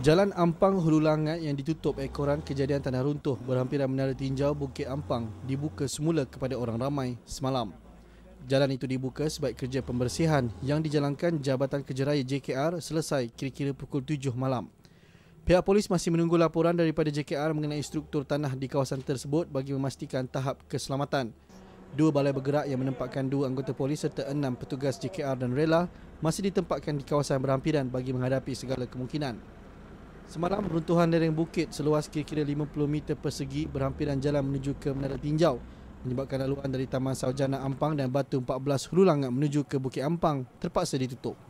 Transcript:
Jalan Ampang Hulu Langat yang ditutup ekoran kejadian tanah runtuh berhampiran menara tinjau Bukit Ampang dibuka semula kepada orang ramai semalam. Jalan itu dibuka sebab kerja pembersihan yang dijalankan Jabatan Kerja Raya JKR selesai kira-kira pukul 7 malam. Pihak polis masih menunggu laporan daripada JKR mengenai struktur tanah di kawasan tersebut bagi memastikan tahap keselamatan. Dua balai bergerak yang menempatkan dua anggota polis serta enam petugas JKR dan rela masih ditempatkan di kawasan berhampiran bagi menghadapi segala kemungkinan. Semalam runtuhan lereng bukit seluas kira-kira 50 meter persegi berhampiran jalan menuju ke Menara Tinjau menyebabkan laluan dari Taman Saujana Ampang dan Batu 14 Hulu Langat menuju ke Bukit Ampang terpaksa ditutup.